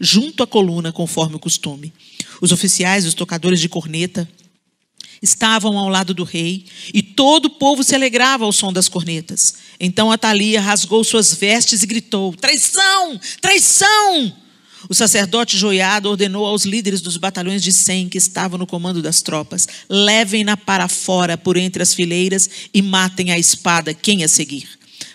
junto à coluna, conforme o costume. Os oficiais, os tocadores de corneta, estavam ao lado do rei, e todo o povo se alegrava ao som das cornetas. Então Atalia rasgou suas vestes e gritou: Traição! Traição! O sacerdote joiado ordenou aos líderes dos batalhões de cem que estavam no comando das tropas: levem-na para fora por entre as fileiras e matem a espada quem a seguir.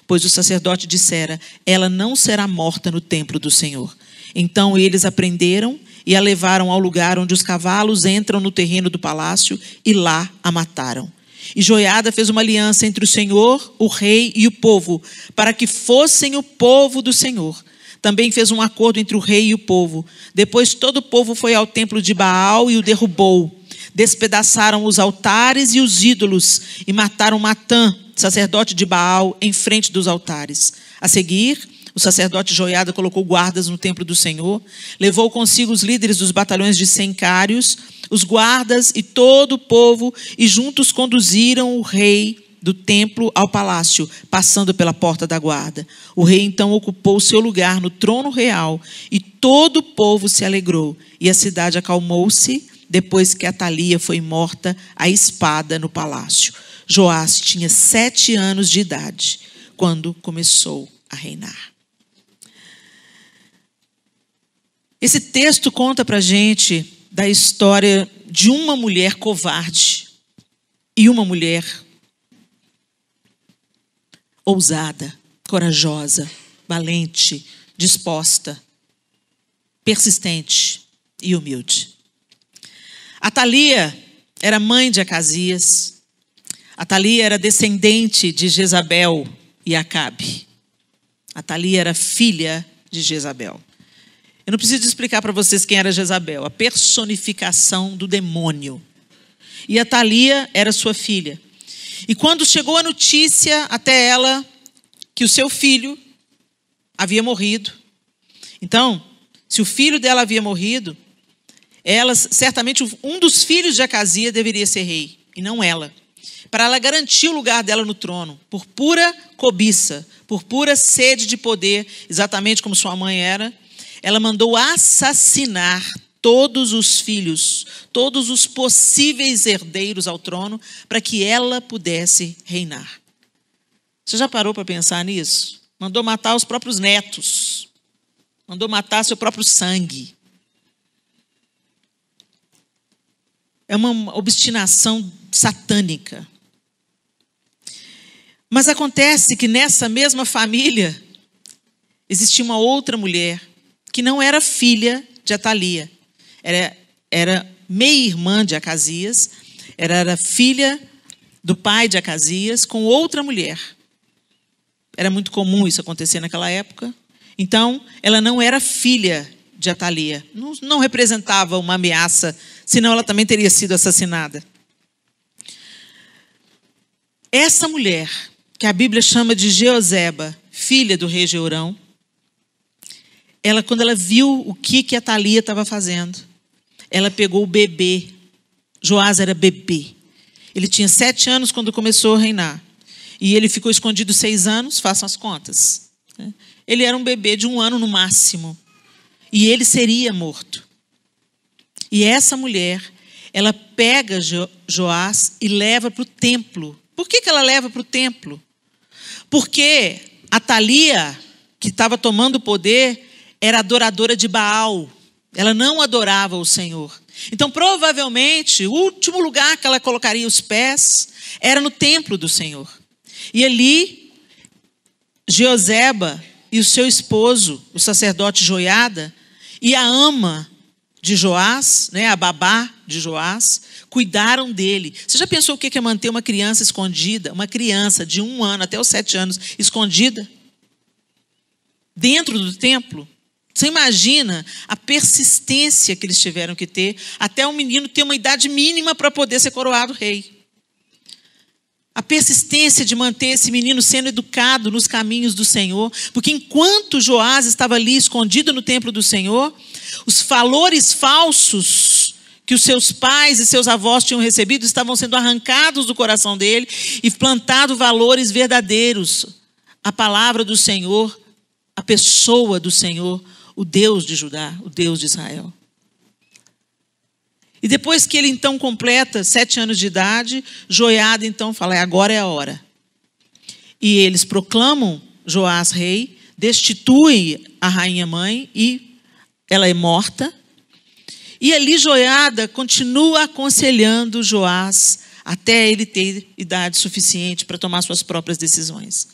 Pois o sacerdote dissera: ela não será morta no templo do Senhor. Então eles aprenderam e a levaram ao lugar onde os cavalos entram no terreno do palácio e lá a mataram. E Joiada fez uma aliança entre o Senhor, o rei e o povo, para que fossem o povo do Senhor. Também fez um acordo entre o rei e o povo. Depois todo o povo foi ao templo de Baal e o derrubou. Despedaçaram os altares e os ídolos e mataram Matã, sacerdote de Baal, em frente dos altares. A seguir, o sacerdote Joiada colocou guardas no templo do Senhor, levou consigo os líderes dos batalhões de sencários, os guardas e todo o povo, e juntos conduziram o rei do templo ao palácio, passando pela porta da guarda. O rei então ocupou seu lugar no trono real, e todo o povo se alegrou, e a cidade acalmou-se depois que Atalia foi morta à espada no palácio. Joás tinha sete anos de idade quando começou a reinar. Esse texto conta para gente da história de uma mulher covarde e uma mulher ousada, corajosa, valente, disposta, persistente e humilde. A Thalia era mãe de Acasias. A Thalia era descendente de Jezabel e Acabe. A Thalia era filha de Jezabel. Eu não preciso explicar para vocês quem era Jezabel, a personificação do demônio. E a Thalia era sua filha. E quando chegou a notícia até ela que o seu filho havia morrido, então, se o filho dela havia morrido, elas, certamente um dos filhos de Acasia deveria ser rei, e não ela. Para ela garantir o lugar dela no trono, por pura cobiça, por pura sede de poder, exatamente como sua mãe era, ela mandou assassinar todos os filhos, todos os possíveis herdeiros ao trono, para que ela pudesse reinar. Você já parou para pensar nisso? Mandou matar os próprios netos, mandou matar seu próprio sangue. É uma obstinação satânica. Mas acontece que nessa mesma família existia uma outra mulher que não era filha de Atalia. Era, era meia-irmã de Acasias, era, era filha do pai de Acasias com outra mulher. Era muito comum isso acontecer naquela época. Então, ela não era filha de Atalia. Não, não representava uma ameaça, senão ela também teria sido assassinada. Essa mulher, que a Bíblia chama de Jeoseba, filha do rei Jeurão, ela quando ela viu o que que a Thalia estava fazendo, ela pegou o bebê. Joás era bebê. Ele tinha sete anos quando começou a reinar. E ele ficou escondido seis anos, façam as contas. É. Ele era um bebê de um ano no máximo. E ele seria morto. E essa mulher, ela pega jo Joás e leva para o templo. Por que, que ela leva para o templo? Porque a Thalia, que estava tomando o poder, era adoradora de Baal. Ela não adorava o Senhor. Então, provavelmente, o último lugar que ela colocaria os pés era no templo do Senhor. E ali, Jeoseba e o seu esposo, o sacerdote Joiada, e a ama de Joás, né, a babá de Joás, cuidaram dele. Você já pensou o que é manter uma criança escondida? Uma criança de um ano até os sete anos escondida? Dentro do templo? Você imagina a persistência que eles tiveram que ter até um menino ter uma idade mínima para poder ser coroado rei. A persistência de manter esse menino sendo educado nos caminhos do Senhor, porque enquanto Joás estava ali escondido no templo do Senhor, os valores falsos que os seus pais e seus avós tinham recebido estavam sendo arrancados do coração dele e plantado valores verdadeiros. A palavra do Senhor, a pessoa do Senhor, o Deus de Judá, o Deus de Israel. E depois que ele então completa sete anos de idade, Joiada então fala: é, agora é a hora. E eles proclamam Joás rei, destituem a rainha mãe e ela é morta. E ali Joiada continua aconselhando Joás até ele ter idade suficiente para tomar suas próprias decisões.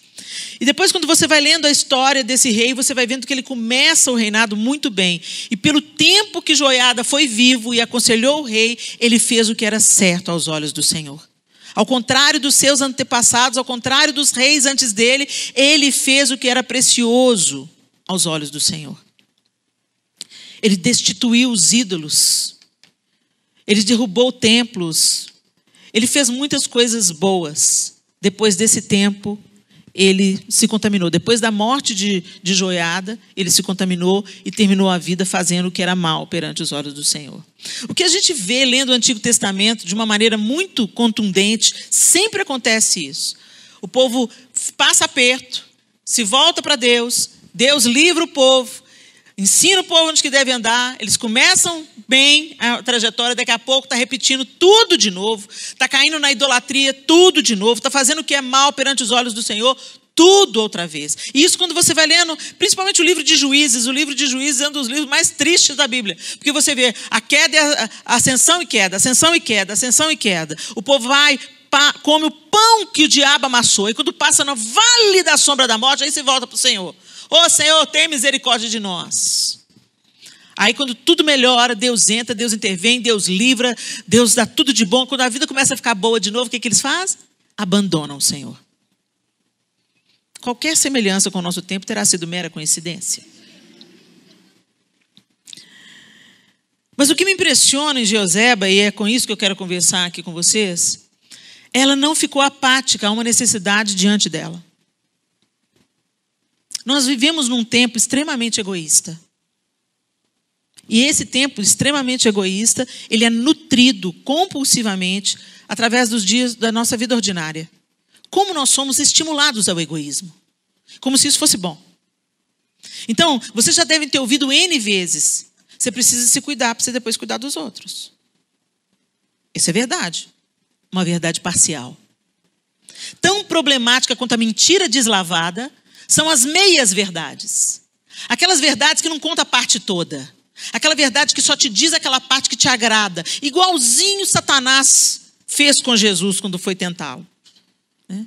E depois, quando você vai lendo a história desse rei, você vai vendo que ele começa o reinado muito bem. E pelo tempo que Joiada foi vivo e aconselhou o rei, ele fez o que era certo aos olhos do Senhor. Ao contrário dos seus antepassados, ao contrário dos reis antes dele, ele fez o que era precioso aos olhos do Senhor. Ele destituiu os ídolos, ele derrubou templos, ele fez muitas coisas boas. Depois desse tempo, ele se contaminou. Depois da morte de, de Joiada, ele se contaminou e terminou a vida fazendo o que era mal perante os olhos do Senhor. O que a gente vê lendo o Antigo Testamento de uma maneira muito contundente, sempre acontece isso. O povo passa aperto, se volta para Deus, Deus livra o povo, Ensina o povo onde que deve andar, eles começam bem a trajetória, daqui a pouco está repetindo tudo de novo, está caindo na idolatria tudo de novo, está fazendo o que é mal perante os olhos do Senhor tudo outra vez. E isso quando você vai lendo, principalmente o livro de Juízes, o livro de Juízes é um dos livros mais tristes da Bíblia, porque você vê a queda, é a ascensão e queda, ascensão e queda, ascensão e queda. O povo vai come o pão que o diabo amassou, e quando passa no vale da sombra da morte, aí você volta para o Senhor. Ô oh, Senhor, tem misericórdia de nós. Aí, quando tudo melhora, Deus entra, Deus intervém, Deus livra, Deus dá tudo de bom. Quando a vida começa a ficar boa de novo, o que, que eles fazem? Abandonam o Senhor. Qualquer semelhança com o nosso tempo terá sido mera coincidência. Mas o que me impressiona em Joseba, e é com isso que eu quero conversar aqui com vocês, ela não ficou apática a uma necessidade diante dela. Nós vivemos num tempo extremamente egoísta. E esse tempo extremamente egoísta, ele é nutrido compulsivamente através dos dias da nossa vida ordinária. Como nós somos estimulados ao egoísmo. Como se isso fosse bom. Então, vocês já devem ter ouvido N vezes. Você precisa se cuidar para você depois cuidar dos outros. Isso é verdade. Uma verdade parcial. Tão problemática quanto a mentira deslavada são as meias verdades. Aquelas verdades que não conta a parte toda. Aquela verdade que só te diz aquela parte que te agrada. Igualzinho Satanás fez com Jesus quando foi tentá-lo. Né?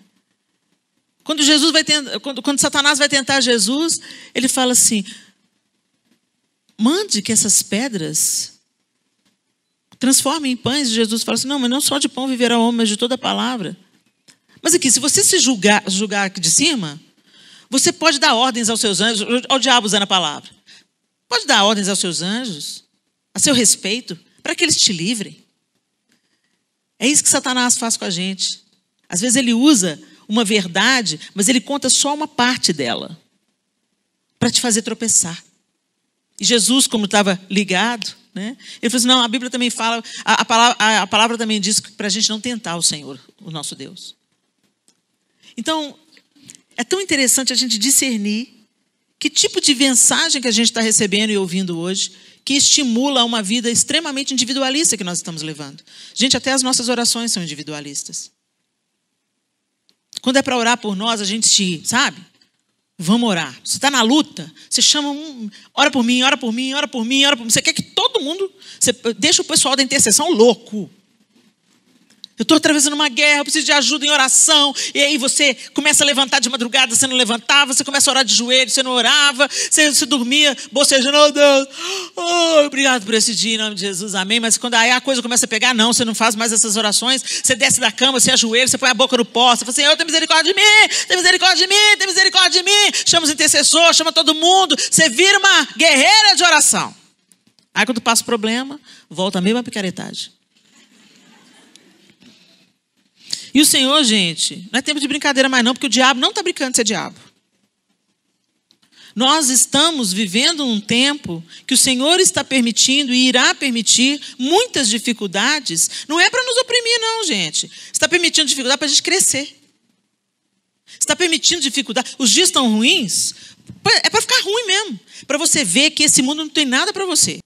Quando, Jesus vai tentar, quando, quando Satanás vai tentar Jesus, ele fala assim: mande que essas pedras transformem em pães. E Jesus fala assim: não, mas não só de pão viverá o homem, mas de toda palavra. Mas aqui, se você se julgar, julgar aqui de cima, você pode dar ordens aos seus anjos, ao diabo usando a palavra. Pode dar ordens aos seus anjos, a seu respeito, para que eles te livrem. É isso que Satanás faz com a gente. Às vezes ele usa uma verdade, mas ele conta só uma parte dela para te fazer tropeçar. E Jesus, como estava ligado, né, ele falou assim: não, a Bíblia também fala, a, a, palavra, a, a palavra também diz para a gente não tentar o Senhor, o nosso Deus. Então, é tão interessante a gente discernir que tipo de mensagem que a gente está recebendo e ouvindo hoje que estimula uma vida extremamente individualista que nós estamos levando. Gente, até as nossas orações são individualistas. Quando é para orar por nós, a gente se, sabe? Vamos orar. Você está na luta, você chama um, ora por mim, ora por mim, ora por mim, ora por mim. Você quer que todo mundo, você deixa o pessoal da intercessão louco. Eu estou atravessando uma guerra, eu preciso de ajuda em oração. E aí você começa a levantar de madrugada, você não levantava, você começa a orar de joelho, você não orava, você, você dormia, bocejando, oh Deus, oh, obrigado por esse dia em nome de Jesus, amém. Mas quando aí a coisa começa a pegar, não, você não faz mais essas orações, você desce da cama, você ajoelha, você põe a boca no pó, você fala assim, eu tenho misericórdia de mim, tem misericórdia de mim, tem misericórdia de mim. Chama os intercessores, chama todo mundo, você vira uma guerreira de oração. Aí quando passa o problema, volta a mesma picaretagem. E o Senhor, gente, não é tempo de brincadeira mais não, porque o diabo não está brincando de ser diabo. Nós estamos vivendo um tempo que o Senhor está permitindo e irá permitir muitas dificuldades. Não é para nos oprimir, não, gente. Está permitindo dificuldade para a gente crescer. Está permitindo dificuldade. Os dias estão ruins. É para ficar ruim mesmo. Para você ver que esse mundo não tem nada para você.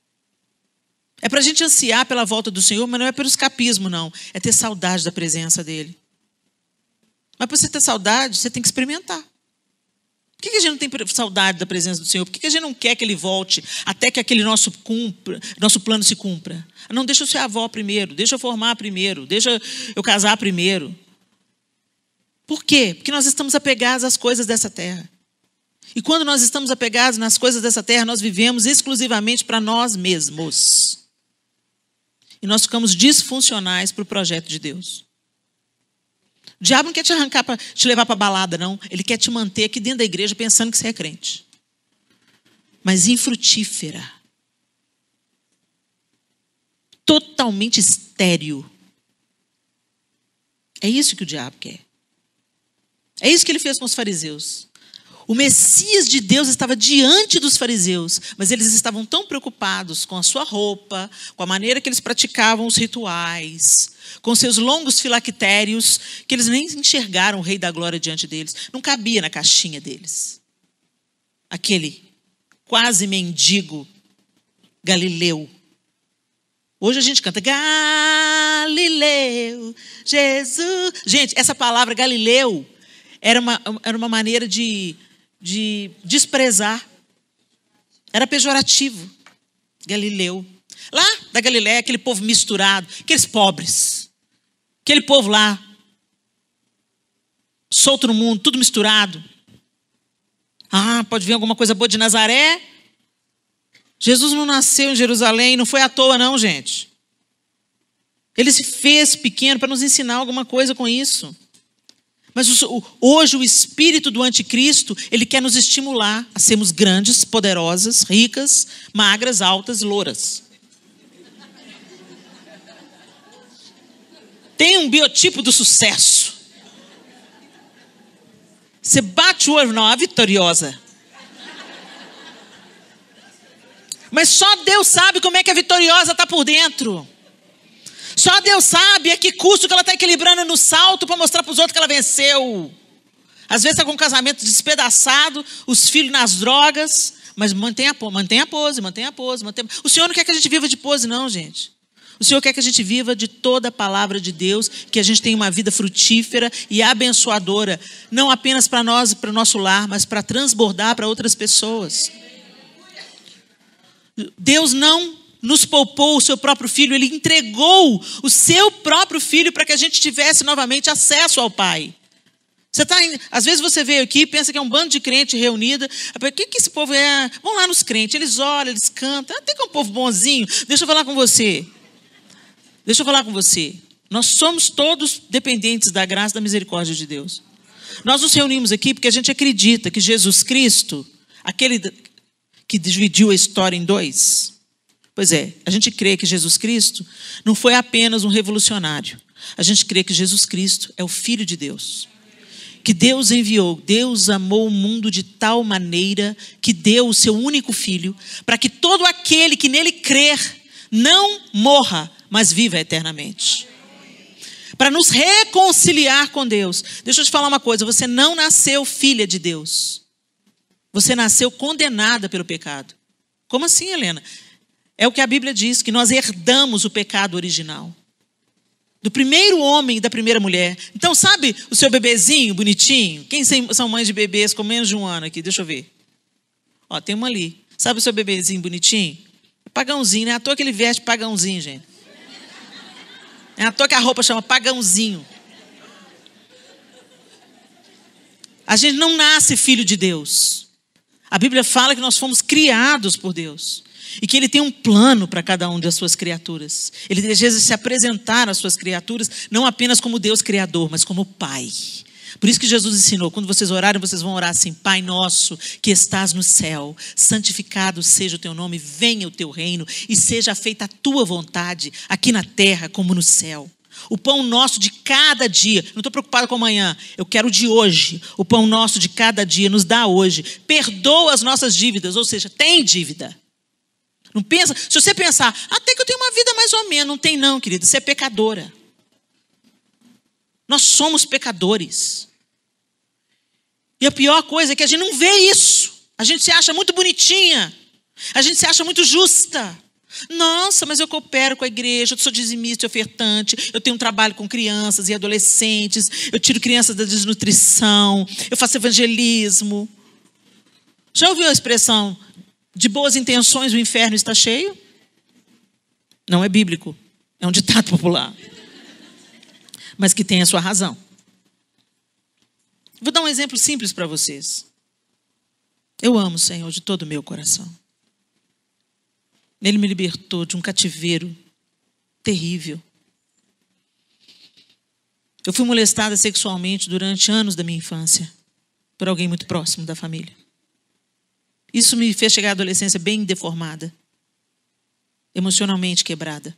É para a gente ansiar pela volta do Senhor, mas não é pelo escapismo, não. É ter saudade da presença dele. Mas para você ter saudade, você tem que experimentar. Por que a gente não tem saudade da presença do Senhor? Por que a gente não quer que ele volte até que aquele nosso, cumpra, nosso plano se cumpra? Não, deixa eu ser avó primeiro, deixa eu formar primeiro, deixa eu casar primeiro. Por quê? Porque nós estamos apegados às coisas dessa terra. E quando nós estamos apegados nas coisas dessa terra, nós vivemos exclusivamente para nós mesmos. E nós ficamos disfuncionais para o projeto de Deus. O diabo não quer te arrancar, para te levar para balada, não. Ele quer te manter aqui dentro da igreja pensando que você é crente. Mas infrutífera. Totalmente estéreo. É isso que o diabo quer. É isso que ele fez com os fariseus. O Messias de Deus estava diante dos fariseus, mas eles estavam tão preocupados com a sua roupa, com a maneira que eles praticavam os rituais, com seus longos filactérios, que eles nem enxergaram o Rei da Glória diante deles. Não cabia na caixinha deles. Aquele quase mendigo galileu. Hoje a gente canta Galileu, Jesus. Gente, essa palavra Galileu era uma, era uma maneira de de desprezar. Era pejorativo. Galileu. Lá da Galiléia, aquele povo misturado, aqueles pobres. Aquele povo lá, solto no mundo, tudo misturado. Ah, pode vir alguma coisa boa de Nazaré? Jesus não nasceu em Jerusalém, não foi à toa, não, gente. Ele se fez pequeno para nos ensinar alguma coisa com isso. Mas hoje o espírito do anticristo, ele quer nos estimular a sermos grandes, poderosas, ricas, magras, altas, louras. Tem um biotipo do sucesso. Você bate o olho, não, é a vitoriosa. Mas só Deus sabe como é que a vitoriosa está por dentro. Só Deus sabe a que custo que ela está equilibrando no salto para mostrar para os outros que ela venceu. Às vezes está com um casamento despedaçado, os filhos nas drogas, mas mantém a, mantém a pose, mantém a pose, mantém a... O Senhor não quer que a gente viva de pose, não, gente. O Senhor quer que a gente viva de toda a palavra de Deus, que a gente tenha uma vida frutífera e abençoadora, não apenas para nós e para o nosso lar, mas para transbordar para outras pessoas. Deus não nos poupou o seu próprio filho, ele entregou o seu próprio filho para que a gente tivesse novamente acesso ao Pai. Você tá, às vezes você veio aqui e pensa que é um bando de crente reunida. O que, que esse povo é? Vão lá nos crentes, eles olham, eles cantam. Até ah, que é um povo bonzinho. Deixa eu falar com você. Deixa eu falar com você. Nós somos todos dependentes da graça e da misericórdia de Deus. Nós nos reunimos aqui porque a gente acredita que Jesus Cristo, aquele que dividiu a história em dois, Pois é, a gente crê que Jesus Cristo não foi apenas um revolucionário. A gente crê que Jesus Cristo é o Filho de Deus. Que Deus enviou, Deus amou o mundo de tal maneira que deu o seu único filho, para que todo aquele que nele crer não morra, mas viva eternamente. Para nos reconciliar com Deus. Deixa eu te falar uma coisa: você não nasceu filha de Deus. Você nasceu condenada pelo pecado. Como assim, Helena? É o que a Bíblia diz, que nós herdamos o pecado original. Do primeiro homem e da primeira mulher. Então, sabe o seu bebezinho bonitinho? Quem são mães de bebês com menos de um ano aqui? Deixa eu ver. Ó, tem uma ali. Sabe o seu bebezinho bonitinho? É pagãozinho, né? À toa que ele veste pagãozinho, gente. É à toa que a roupa chama pagãozinho. A gente não nasce filho de Deus. A Bíblia fala que nós fomos criados por Deus. E que ele tem um plano para cada um das suas criaturas. Ele deseja se apresentar às suas criaturas, não apenas como Deus Criador, mas como Pai. Por isso que Jesus ensinou: quando vocês orarem, vocês vão orar assim: Pai nosso que estás no céu, santificado seja o teu nome, venha o teu reino e seja feita a tua vontade, aqui na terra como no céu. O pão nosso de cada dia, não estou preocupado com amanhã, eu quero o de hoje. O pão nosso de cada dia nos dá hoje. Perdoa as nossas dívidas, ou seja, tem dívida. Não pensa? Se você pensar, até que eu tenho uma vida mais ou menos, não tem não, querido você é pecadora. Nós somos pecadores. E a pior coisa é que a gente não vê isso. A gente se acha muito bonitinha. A gente se acha muito justa. Nossa, mas eu coopero com a igreja, eu sou dizimista e ofertante, eu tenho um trabalho com crianças e adolescentes, eu tiro crianças da desnutrição, eu faço evangelismo. Já ouviu a expressão de boas intenções o inferno está cheio? Não é bíblico, é um ditado popular. Mas que tem a sua razão. Vou dar um exemplo simples para vocês. Eu amo o Senhor de todo o meu coração. Ele me libertou de um cativeiro terrível. Eu fui molestada sexualmente durante anos da minha infância por alguém muito próximo da família. Isso me fez chegar à adolescência bem deformada, emocionalmente quebrada.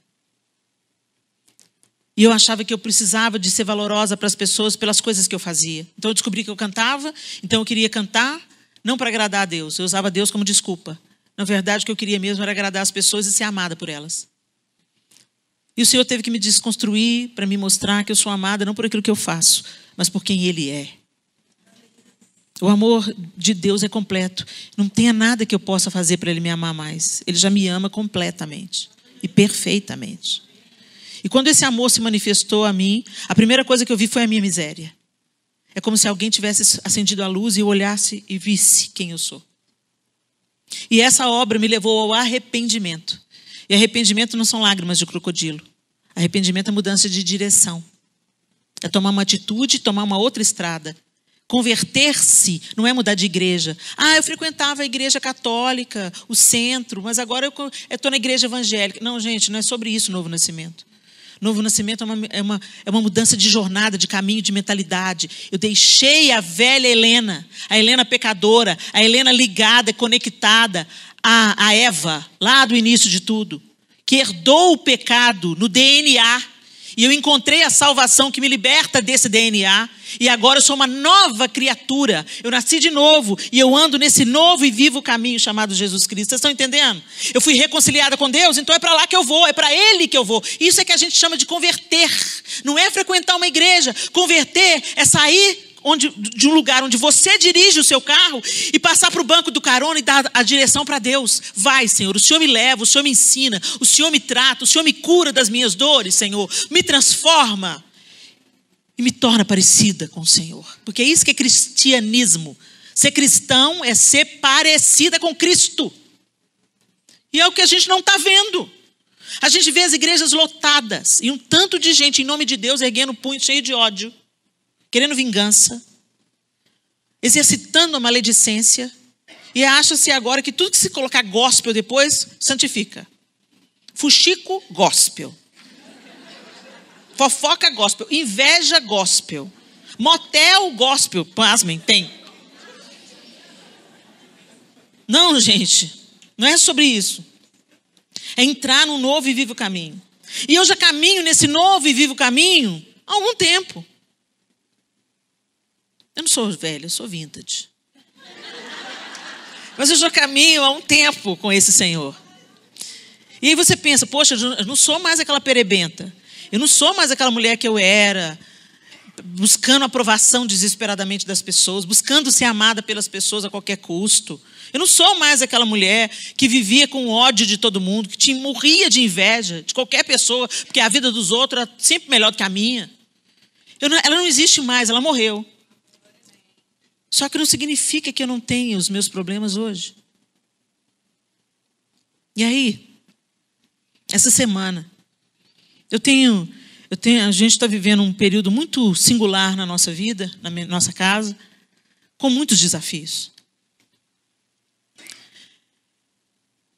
E eu achava que eu precisava de ser valorosa para as pessoas pelas coisas que eu fazia. Então eu descobri que eu cantava, então eu queria cantar não para agradar a Deus, eu usava Deus como desculpa. Na verdade, o que eu queria mesmo era agradar as pessoas e ser amada por elas. E o Senhor teve que me desconstruir para me mostrar que eu sou amada não por aquilo que eu faço, mas por quem Ele é. O amor de Deus é completo. Não tenha nada que eu possa fazer para Ele me amar mais. Ele já me ama completamente e perfeitamente. E quando esse amor se manifestou a mim, a primeira coisa que eu vi foi a minha miséria. É como se alguém tivesse acendido a luz e eu olhasse e visse quem eu sou. E essa obra me levou ao arrependimento. E arrependimento não são lágrimas de crocodilo. Arrependimento é mudança de direção. É tomar uma atitude, tomar uma outra estrada Converter-se não é mudar de igreja. Ah, eu frequentava a igreja católica, o centro, mas agora eu estou na igreja evangélica. Não, gente, não é sobre isso o novo nascimento. Novo nascimento é uma, é, uma, é uma mudança de jornada, de caminho, de mentalidade. Eu deixei a velha Helena, a Helena pecadora, a Helena ligada, conectada à, à Eva, lá do início de tudo, que herdou o pecado no DNA e eu encontrei a salvação que me liberta desse DNA, e agora eu sou uma nova criatura. Eu nasci de novo e eu ando nesse novo e vivo caminho chamado Jesus Cristo. Vocês estão entendendo? Eu fui reconciliada com Deus, então é para lá que eu vou, é para Ele que eu vou. Isso é que a gente chama de converter. Não é frequentar uma igreja. Converter é sair onde, de um lugar onde você dirige o seu carro e passar para o banco do carona e dar a direção para Deus. Vai, Senhor, o Senhor me leva, o Senhor me ensina, o Senhor me trata, o Senhor me cura das minhas dores, Senhor. Me transforma e me torna parecida com o Senhor. Porque é isso que é cristianismo. Ser cristão é ser parecida com Cristo. E é o que a gente não está vendo. A gente vê as igrejas lotadas e um tanto de gente, em nome de Deus, erguendo o punho cheio de ódio, querendo vingança, exercitando a maledicência, e acha-se agora que tudo que se colocar gospel depois, santifica. Fuxico, gospel. Fofoca, gospel. Inveja, gospel. Motel, gospel. Pasmem, tem. Não, gente. Não é sobre isso. É entrar no novo e vivo caminho. E eu já caminho nesse novo e vivo caminho há algum tempo. Eu não sou velha, eu sou vintage. Mas eu já caminho há um tempo com esse Senhor. E aí você pensa, poxa, eu não sou mais aquela perebenta. Eu não sou mais aquela mulher que eu era, buscando aprovação desesperadamente das pessoas, buscando ser amada pelas pessoas a qualquer custo. Eu não sou mais aquela mulher que vivia com ódio de todo mundo, que tinha morria de inveja de qualquer pessoa, porque a vida dos outros era sempre melhor do que a minha. Não, ela não existe mais, ela morreu. Só que não significa que eu não tenha os meus problemas hoje. E aí, essa semana, eu tenho, eu tenho a gente está vivendo um período muito singular na nossa vida, na nossa casa, com muitos desafios.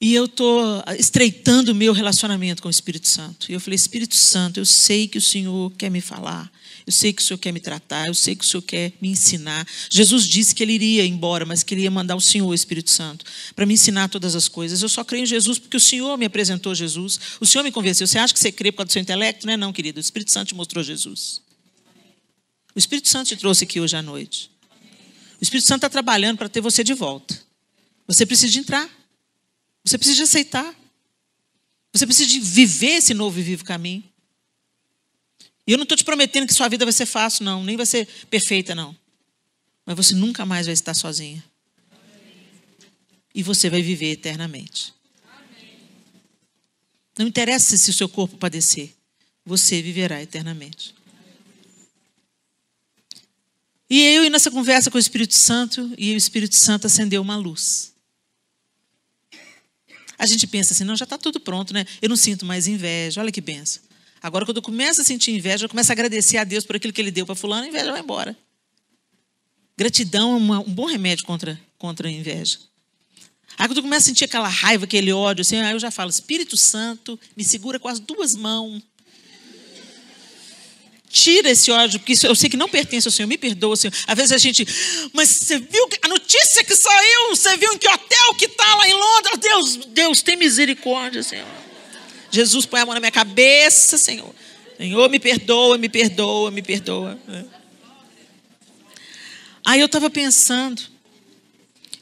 E eu estou estreitando o meu relacionamento com o Espírito Santo. E eu falei: Espírito Santo, eu sei que o Senhor quer me falar. Eu sei que o Senhor quer me tratar, eu sei que o Senhor quer me ensinar. Jesus disse que ele iria embora, mas que ele ia mandar o Senhor, o Espírito Santo, para me ensinar todas as coisas. Eu só creio em Jesus porque o Senhor me apresentou Jesus, o Senhor me convenceu. Você acha que você crê por causa do seu intelecto? Não é, não, querido. O Espírito Santo te mostrou Jesus. O Espírito Santo te trouxe aqui hoje à noite. O Espírito Santo está trabalhando para ter você de volta. Você precisa entrar. Você precisa de aceitar. Você precisa de viver esse novo e vivo caminho. E eu não estou te prometendo que sua vida vai ser fácil, não, nem vai ser perfeita, não. Mas você nunca mais vai estar sozinha. E você vai viver eternamente. Não interessa se o seu corpo padecer, você viverá eternamente. E eu, nessa conversa com o Espírito Santo, e o Espírito Santo acendeu uma luz. A gente pensa assim, não, já está tudo pronto, né? Eu não sinto mais inveja, olha que benção. Agora, quando eu começo a sentir inveja, eu começo a agradecer a Deus por aquilo que ele deu para fulano, a inveja vai embora. Gratidão é uma, um bom remédio contra, contra a inveja. Aí quando eu começo a sentir aquela raiva, aquele ódio, assim, aí eu já falo, Espírito Santo, me segura com as duas mãos Tira esse ódio, porque isso, eu sei que não pertence ao Senhor, me perdoa, Senhor. Às vezes a gente, mas você viu a notícia que saiu? Você viu em que hotel que está lá em Londres? Deus, Deus, tem misericórdia, Senhor. Jesus põe a mão na minha cabeça, Senhor. Senhor, me perdoa, me perdoa, me perdoa. É. Aí eu estava pensando,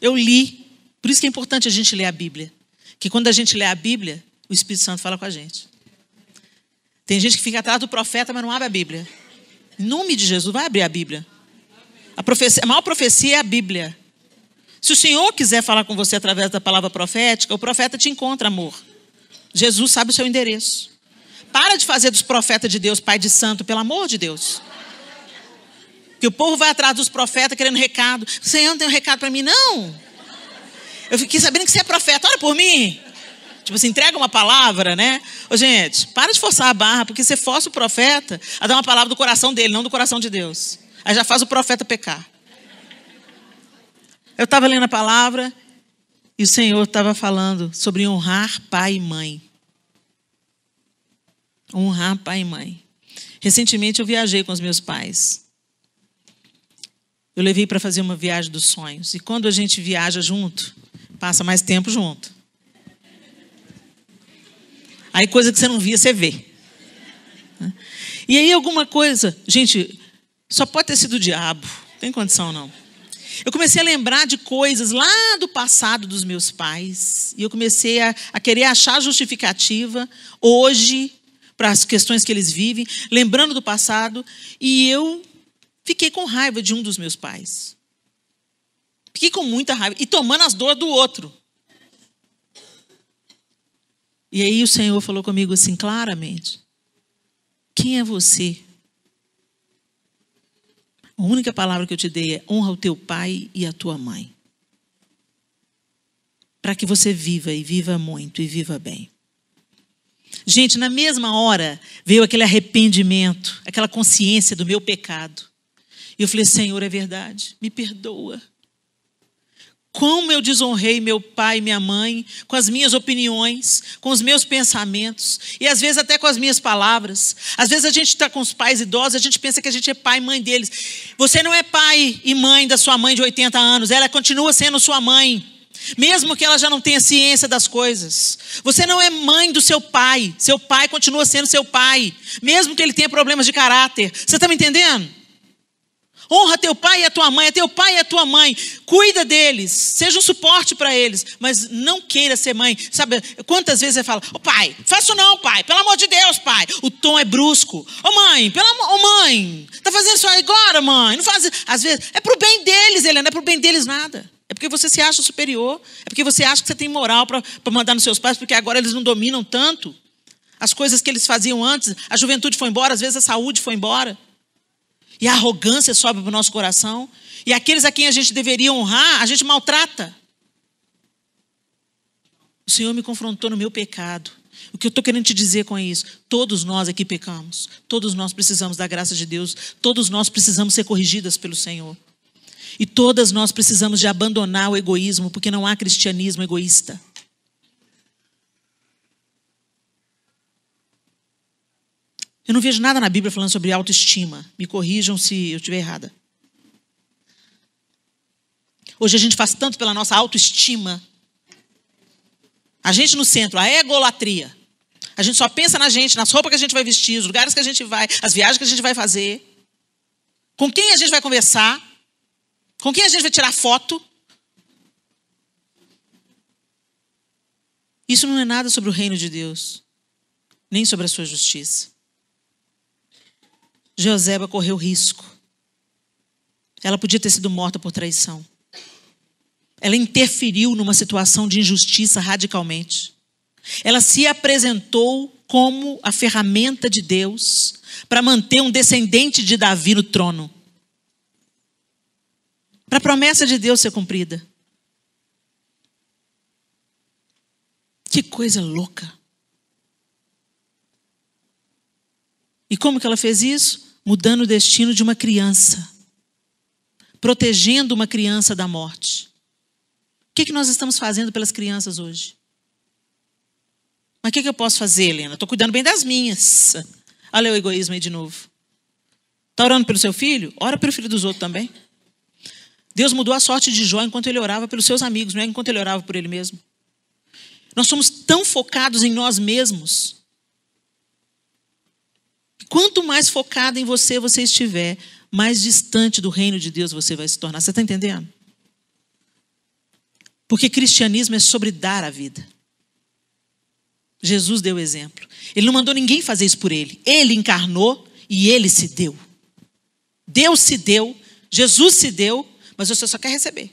eu li, por isso que é importante a gente ler a Bíblia. Que quando a gente lê a Bíblia, o Espírito Santo fala com a gente. Tem gente que fica atrás do profeta, mas não abre a Bíblia. Em nome de Jesus, vai abrir a Bíblia. A, profecia, a maior profecia é a Bíblia. Se o Senhor quiser falar com você através da palavra profética, o profeta te encontra, amor. Jesus sabe o seu endereço. Para de fazer dos profetas de Deus pai de santo, pelo amor de Deus. Que o povo vai atrás dos profetas querendo recado. Senhor, não tem um recado para mim, não. Eu fiquei sabendo que você é profeta, olha por mim. Tipo, assim, entrega uma palavra, né? Ô, gente, para de forçar a barra, porque você força o profeta a dar uma palavra do coração dele, não do coração de Deus. Aí já faz o profeta pecar. Eu estava lendo a palavra e o Senhor estava falando sobre honrar pai e mãe. Honrar pai e mãe. Recentemente eu viajei com os meus pais. Eu levei para fazer uma viagem dos sonhos. E quando a gente viaja junto, passa mais tempo junto. Aí coisa que você não via, você vê. E aí alguma coisa, gente, só pode ter sido o diabo, não tem condição não. Eu comecei a lembrar de coisas lá do passado dos meus pais, e eu comecei a, a querer achar justificativa hoje para as questões que eles vivem, lembrando do passado, e eu fiquei com raiva de um dos meus pais. Fiquei com muita raiva e tomando as dores do outro. E aí o Senhor falou comigo assim claramente: Quem é você? A única palavra que eu te dei é honra o teu pai e a tua mãe. Para que você viva e viva muito e viva bem. Gente, na mesma hora veio aquele arrependimento, aquela consciência do meu pecado. E eu falei: Senhor, é verdade, me perdoa. Como eu desonrei meu pai e minha mãe com as minhas opiniões, com os meus pensamentos e às vezes até com as minhas palavras. Às vezes a gente está com os pais idosos, a gente pensa que a gente é pai e mãe deles. Você não é pai e mãe da sua mãe de 80 anos, ela continua sendo sua mãe mesmo que ela já não tenha ciência das coisas. Você não é mãe do seu pai, seu pai continua sendo seu pai, mesmo que ele tenha problemas de caráter. Você está me entendendo? Honra teu pai e a tua mãe, é teu pai e a tua mãe. Cuida deles, seja um suporte para eles, mas não queira ser mãe. Sabe quantas vezes você fala, ô oh, pai, faço não, pai, pelo amor de Deus, pai. O tom é brusco. Ô oh, mãe, pela oh, mãe, tá fazendo isso agora, mãe? Não faz. Às vezes, é pro bem deles, Helena, não é pro bem deles nada. É porque você se acha superior, é porque você acha que você tem moral para mandar nos seus pais, porque agora eles não dominam tanto. As coisas que eles faziam antes, a juventude foi embora, às vezes a saúde foi embora. E a arrogância sobe para o nosso coração. E aqueles a quem a gente deveria honrar, a gente maltrata. O Senhor me confrontou no meu pecado. O que eu estou querendo te dizer com isso? Todos nós aqui pecamos. Todos nós precisamos da graça de Deus. Todos nós precisamos ser corrigidas pelo Senhor. E todas nós precisamos de abandonar o egoísmo, porque não há cristianismo egoísta. Eu não vejo nada na Bíblia falando sobre autoestima. Me corrijam se eu estiver errada. Hoje a gente faz tanto pela nossa autoestima. A gente no centro, a egolatria. A gente só pensa na gente, nas roupas que a gente vai vestir, os lugares que a gente vai, as viagens que a gente vai fazer. Com quem a gente vai conversar? Com quem a gente vai tirar foto? Isso não é nada sobre o reino de Deus, nem sobre a sua justiça. Joséba correu risco. Ela podia ter sido morta por traição. Ela interferiu numa situação de injustiça radicalmente. Ela se apresentou como a ferramenta de Deus para manter um descendente de Davi no trono. Para a promessa de Deus ser cumprida. Que coisa louca. E como que ela fez isso? mudando o destino de uma criança, protegendo uma criança da morte. O que, é que nós estamos fazendo pelas crianças hoje? Mas o que, é que eu posso fazer, Helena? Estou cuidando bem das minhas. Olha o egoísmo aí de novo. Está orando pelo seu filho? Ora pelo filho dos outros também. Deus mudou a sorte de Jó enquanto ele orava pelos seus amigos, não é enquanto ele orava por ele mesmo. Nós somos tão focados em nós mesmos Quanto mais focado em você você estiver, mais distante do reino de Deus você vai se tornar. Você está entendendo? Porque cristianismo é sobre dar a vida. Jesus deu exemplo. Ele não mandou ninguém fazer isso por ele. Ele encarnou e ele se deu. Deus se deu, Jesus se deu, mas você só quer receber.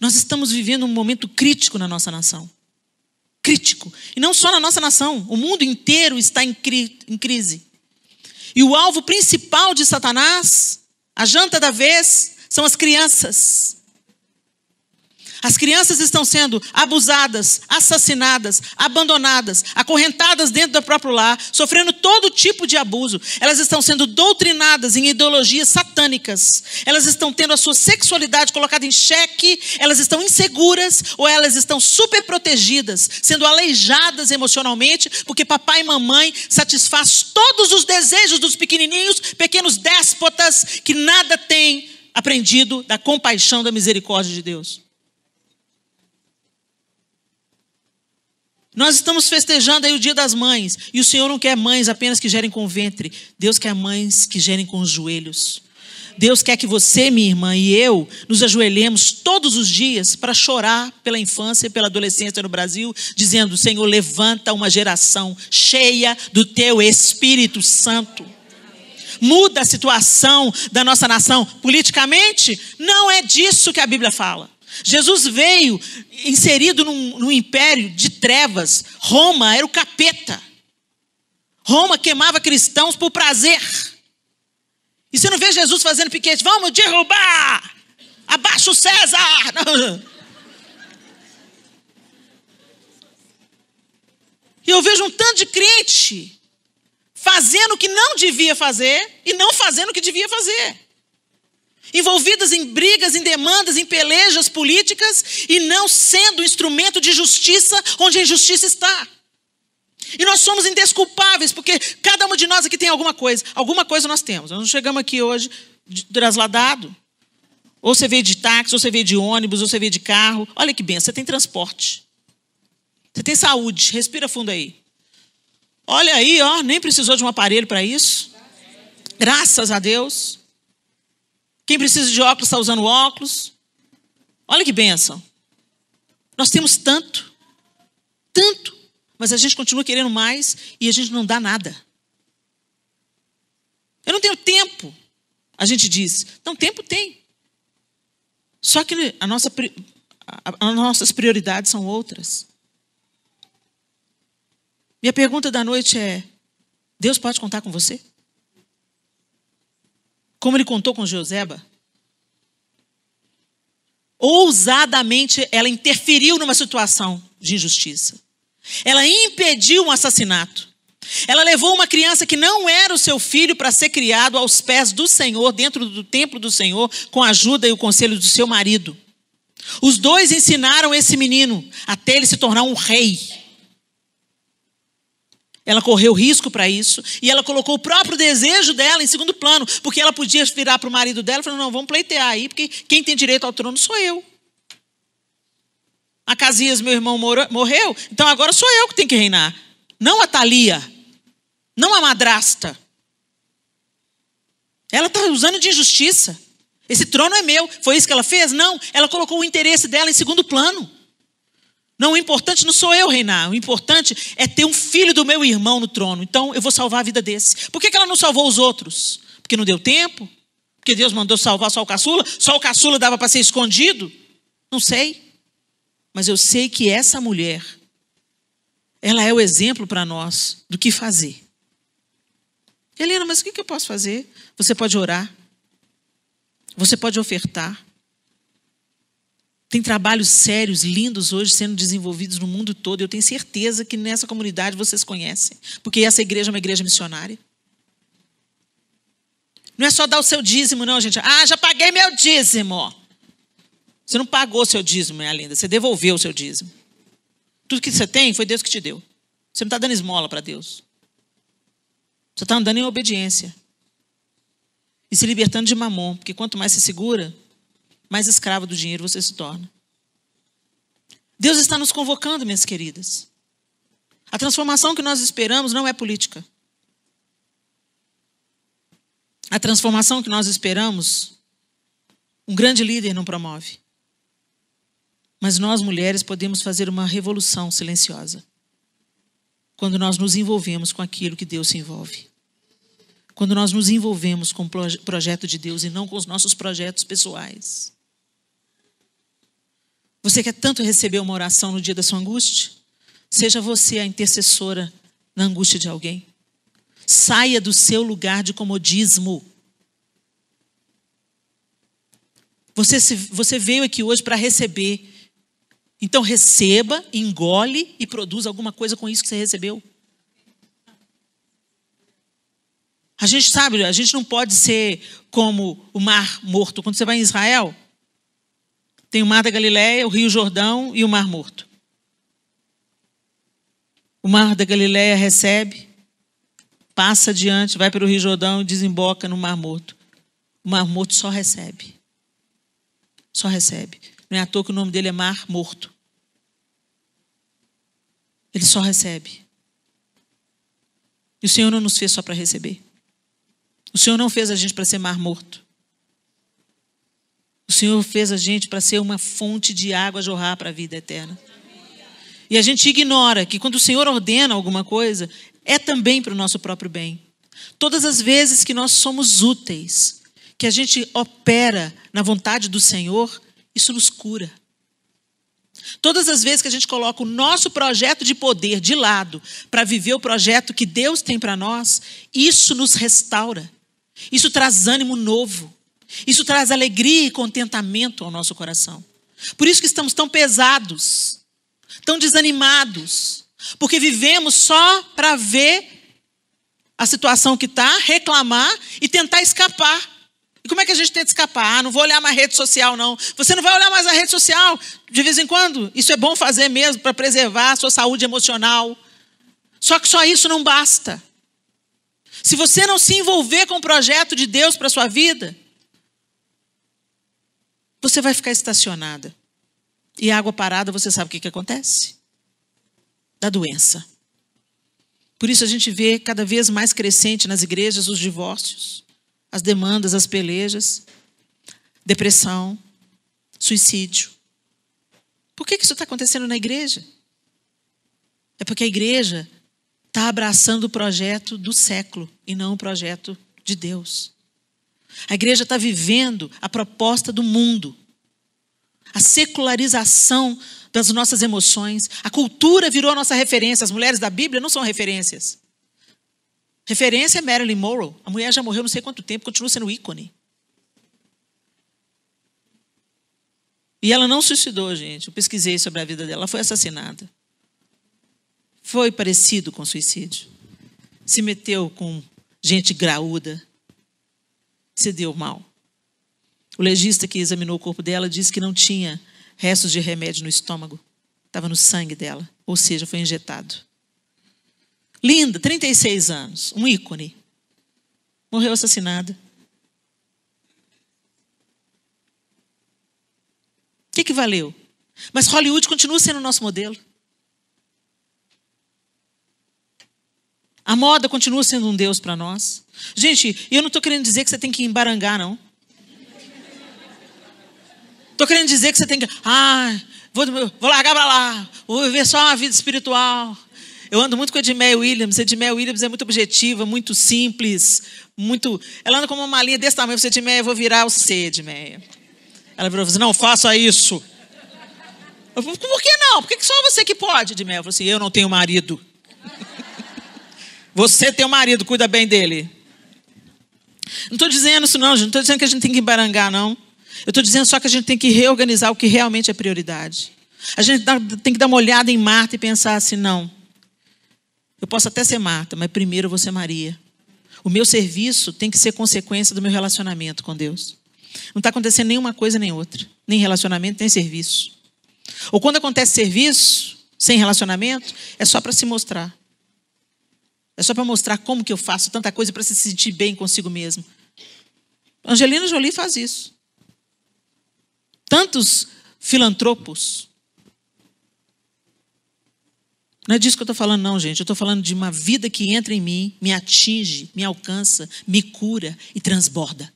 Nós estamos vivendo um momento crítico na nossa nação crítico. E não só na nossa nação, o mundo inteiro está em, cri em crise. E o alvo principal de Satanás, a janta da vez, são as crianças. As crianças estão sendo abusadas, assassinadas, abandonadas, acorrentadas dentro do próprio lar, sofrendo todo tipo de abuso. Elas estão sendo doutrinadas em ideologias satânicas. Elas estão tendo a sua sexualidade colocada em xeque, elas estão inseguras ou elas estão super protegidas, sendo aleijadas emocionalmente, porque papai e mamãe satisfaz todos os desejos dos pequenininhos, pequenos déspotas que nada têm aprendido da compaixão, da misericórdia de Deus. Nós estamos festejando aí o Dia das Mães, e o Senhor não quer mães apenas que gerem com o ventre, Deus quer mães que gerem com os joelhos. Deus quer que você, minha irmã, e eu nos ajoelhemos todos os dias para chorar pela infância e pela adolescência no Brasil, dizendo: Senhor, levanta uma geração cheia do teu Espírito Santo. Muda a situação da nossa nação politicamente? Não é disso que a Bíblia fala. Jesus veio inserido num, num império de trevas. Roma era o capeta. Roma queimava cristãos por prazer. E você não vê Jesus fazendo piquete, vamos derrubar! Abaixa o César! Não. E eu vejo um tanto de crente fazendo o que não devia fazer e não fazendo o que devia fazer envolvidas em brigas, em demandas, em pelejas políticas e não sendo instrumento de justiça onde a injustiça está. E nós somos indesculpáveis, porque cada uma de nós aqui tem alguma coisa. Alguma coisa nós temos. Nós não chegamos aqui hoje trasladado. Ou você veio de táxi, ou você veio de ônibus, ou você veio de carro. Olha que benção, você tem transporte. Você tem saúde. Respira fundo aí. Olha aí, ó, nem precisou de um aparelho para isso. Graças a Deus. Quem precisa de óculos está usando óculos. Olha que benção. Nós temos tanto, tanto, mas a gente continua querendo mais e a gente não dá nada. Eu não tenho tempo, a gente diz. Não, tempo tem. Só que a nossa, a, a, as nossas prioridades são outras. Minha pergunta da noite é: Deus pode contar com você? como ele contou com Joseba, ousadamente ela interferiu numa situação de injustiça. Ela impediu um assassinato. Ela levou uma criança que não era o seu filho para ser criado aos pés do Senhor, dentro do templo do Senhor, com a ajuda e o conselho do seu marido. Os dois ensinaram esse menino até ele se tornar um rei. Ela correu risco para isso e ela colocou o próprio desejo dela em segundo plano, porque ela podia virar para o marido dela e falar: não, vamos pleitear aí, porque quem tem direito ao trono sou eu. A Casias, meu irmão, morreu, então agora sou eu que tenho que reinar. Não a Thalia, não a madrasta. Ela está usando de injustiça. Esse trono é meu. Foi isso que ela fez? Não. Ela colocou o interesse dela em segundo plano. Não, o importante não sou eu reinar, o importante é ter um filho do meu irmão no trono. Então eu vou salvar a vida desse. Por que, que ela não salvou os outros? Porque não deu tempo? Porque Deus mandou salvar só o caçula? Só o caçula dava para ser escondido? Não sei. Mas eu sei que essa mulher, ela é o exemplo para nós do que fazer. Helena, mas o que eu posso fazer? Você pode orar, você pode ofertar, tem trabalhos sérios, lindos hoje sendo desenvolvidos no mundo todo. Eu tenho certeza que nessa comunidade vocês conhecem, porque essa igreja é uma igreja missionária. Não é só dar o seu dízimo, não, gente. Ah, já paguei meu dízimo. Você não pagou o seu dízimo, minha linda. Você devolveu o seu dízimo. Tudo que você tem foi Deus que te deu. Você não está dando esmola para Deus. Você está andando em obediência. E se libertando de mamon. Porque quanto mais você segura, mais escravo do dinheiro você se torna. Deus está nos convocando, minhas queridas. A transformação que nós esperamos não é política. A transformação que nós esperamos, um grande líder não promove. Mas nós, mulheres, podemos fazer uma revolução silenciosa quando nós nos envolvemos com aquilo que Deus se envolve. Quando nós nos envolvemos com o projeto de Deus e não com os nossos projetos pessoais. Você quer tanto receber uma oração no dia da sua angústia? Seja você a intercessora na angústia de alguém. Saia do seu lugar de comodismo. Você, se, você veio aqui hoje para receber. Então receba, engole e produza alguma coisa com isso que você recebeu. A gente sabe, a gente não pode ser como o mar morto. Quando você vai em Israel, tem o Mar da Galileia, o Rio Jordão e o Mar Morto. O Mar da Galileia recebe, passa adiante, vai para o Rio Jordão e desemboca no Mar Morto. O Mar Morto só recebe. Só recebe. Não é à toa que o nome dele é Mar Morto. Ele só recebe. E o Senhor não nos fez só para receber. O Senhor não fez a gente para ser mar morto. O Senhor fez a gente para ser uma fonte de água a jorrar para a vida eterna. E a gente ignora que quando o Senhor ordena alguma coisa, é também para o nosso próprio bem. Todas as vezes que nós somos úteis, que a gente opera na vontade do Senhor, isso nos cura. Todas as vezes que a gente coloca o nosso projeto de poder de lado para viver o projeto que Deus tem para nós, isso nos restaura. Isso traz ânimo novo. Isso traz alegria e contentamento ao nosso coração. Por isso que estamos tão pesados, tão desanimados, porque vivemos só para ver a situação que está, reclamar e tentar escapar. E como é que a gente tenta escapar? Ah, não vou olhar mais a rede social, não. Você não vai olhar mais a rede social. De vez em quando, isso é bom fazer mesmo para preservar a sua saúde emocional. Só que só isso não basta. Se você não se envolver com o projeto de Deus para a sua vida, você vai ficar estacionada. E água parada, você sabe o que, que acontece? Da doença. Por isso a gente vê cada vez mais crescente nas igrejas os divórcios, as demandas, as pelejas, depressão, suicídio. Por que, que isso está acontecendo na igreja? É porque a igreja está abraçando o projeto do século e não o projeto de Deus. A igreja está vivendo a proposta do mundo, a secularização das nossas emoções. A cultura virou a nossa referência. As mulheres da Bíblia não são referências. Referência é Marilyn Monroe. A mulher já morreu não sei quanto tempo, continua sendo ícone. E ela não suicidou, gente. Eu pesquisei sobre a vida dela. Ela foi assassinada. Foi parecido com suicídio. Se meteu com gente graúda se deu mal. O legista que examinou o corpo dela disse que não tinha restos de remédio no estômago, estava no sangue dela, ou seja, foi injetado. Linda, 36 anos, um ícone. Morreu assassinada. O que, que valeu? Mas Hollywood continua sendo o nosso modelo. A moda continua sendo um Deus para nós. Gente, eu não estou querendo dizer que você tem que embarangar, não. Estou querendo dizer que você tem que. Ah, vou, vou largar para lá, vou viver só uma vida espiritual. Eu ando muito com a Edmeia Williams. A Williams é muito objetiva, muito simples, muito. Ela anda com uma malinha desse tamanho. Você, Edmeia, eu vou virar o C, Edmeia. Ela virou e falou assim, não, faça isso. Eu falei, por que não? Por que só você que pode, Edmeia? Eu falei assim: eu não tenho marido. Você tem um marido, cuida bem dele. Não estou dizendo isso, não, gente. Não estou dizendo que a gente tem que embarangar, não. Eu estou dizendo só que a gente tem que reorganizar o que realmente é prioridade. A gente dá, tem que dar uma olhada em Marta e pensar assim: não. Eu posso até ser Marta, mas primeiro eu vou ser Maria. O meu serviço tem que ser consequência do meu relacionamento com Deus. Não está acontecendo nenhuma coisa nem outra. Nem relacionamento, nem serviço. Ou quando acontece serviço, sem relacionamento, é só para se mostrar. É só para mostrar como que eu faço tanta coisa para se sentir bem consigo mesmo. Angelina Jolie faz isso. Tantos filantropos. Não é disso que eu estou falando, não, gente. Eu estou falando de uma vida que entra em mim, me atinge, me alcança, me cura e transborda.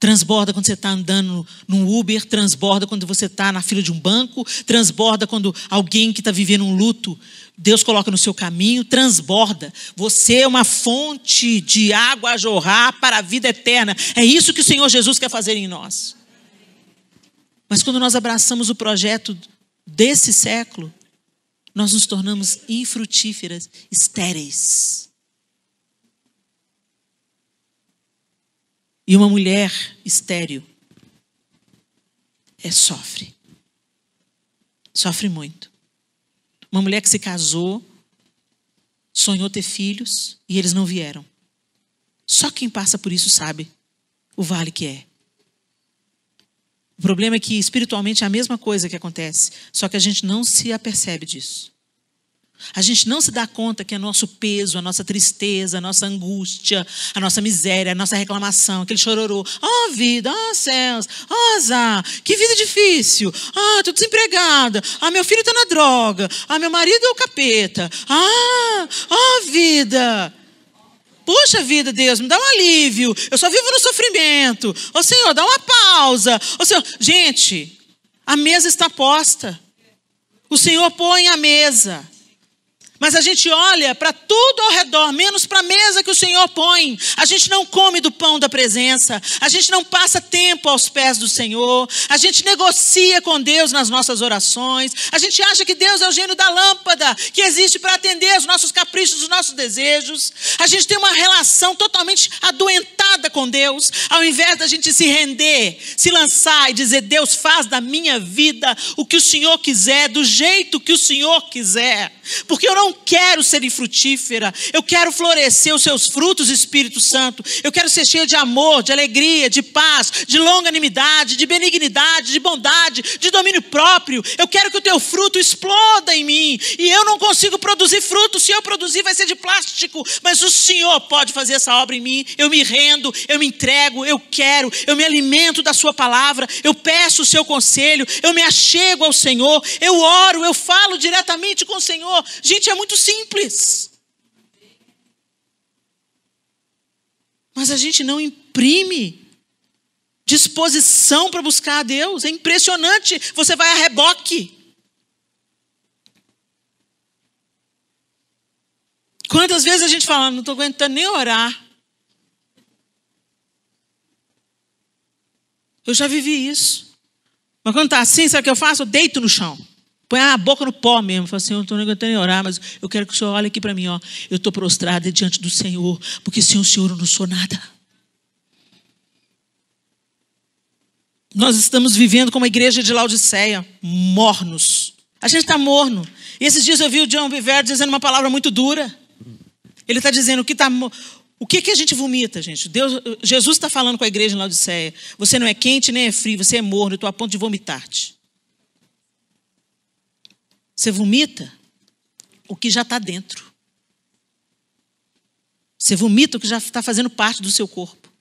Transborda quando você está andando num Uber, transborda quando você está na fila de um banco, transborda quando alguém que está vivendo um luto Deus coloca no seu caminho, transborda. Você é uma fonte de água a jorrar para a vida eterna. É isso que o Senhor Jesus quer fazer em nós. Mas quando nós abraçamos o projeto desse século, nós nos tornamos infrutíferas, estéreis. E uma mulher estéril é, sofre. Sofre muito. Uma mulher que se casou, sonhou ter filhos e eles não vieram. Só quem passa por isso sabe o vale que é. O problema é que espiritualmente é a mesma coisa que acontece, só que a gente não se apercebe disso. A gente não se dá conta que é nosso peso, a nossa tristeza, a nossa angústia, a nossa miséria, a nossa reclamação, aquele chororô. oh, vida, oh, céus, oh, azar, que vida difícil. Ah, tô desempregada. Ah, meu filho está na droga. Ah, meu marido é o capeta. Ah, oh, vida. Puxa vida, Deus, me dá um alívio. Eu só vivo no sofrimento. Ô oh, Senhor, dá uma pausa. Ô oh, Senhor, gente, a mesa está posta. O Senhor põe a mesa. Mas a gente olha para tudo ao redor, menos para a mesa que o Senhor põe. A gente não come do pão da presença. A gente não passa tempo aos pés do Senhor. A gente negocia com Deus nas nossas orações. A gente acha que Deus é o gênio da lâmpada, que existe para atender os nossos caprichos, os nossos desejos. A gente tem uma relação totalmente adoentada com Deus, ao invés da gente se render, se lançar e dizer: Deus, faz da minha vida o que o Senhor quiser, do jeito que o Senhor quiser. Porque eu não não quero ser infrutífera, eu quero florescer os seus frutos, Espírito Santo. Eu quero ser cheia de amor, de alegria, de paz, de longanimidade, de benignidade, de bondade, de domínio próprio. Eu quero que o teu fruto exploda em mim. E eu não consigo produzir fruto, se eu produzir vai ser de plástico, mas o Senhor pode fazer essa obra em mim. Eu me rendo, eu me entrego, eu quero, eu me alimento da sua palavra, eu peço o seu conselho, eu me achego ao Senhor, eu oro, eu falo diretamente com o Senhor. Gente, é muito simples. Mas a gente não imprime disposição para buscar a Deus. É impressionante. Você vai a reboque. Quantas vezes a gente fala, ah, não estou aguentando nem orar. Eu já vivi isso. Mas quando está assim, sabe o que eu faço? Eu deito no chão. Põe a boca no pó mesmo. Fala, assim, eu não estou aguentando orar, mas eu quero que o Senhor olhe aqui para mim. Ó. Eu estou prostrada diante do Senhor, porque sem o Senhor eu não sou nada. Nós estamos vivendo como a igreja de Laodiceia, mornos. A gente está morno. E esses dias eu vi o John Viver dizendo uma palavra muito dura. Ele está dizendo o que está. O que, que a gente vomita, gente? Deus, Jesus está falando com a igreja em Laodiceia. Você não é quente nem é frio, você é morno, eu estou a ponto de vomitar-te. Você vomita o que já está dentro. Você vomita o que já está fazendo parte do seu corpo.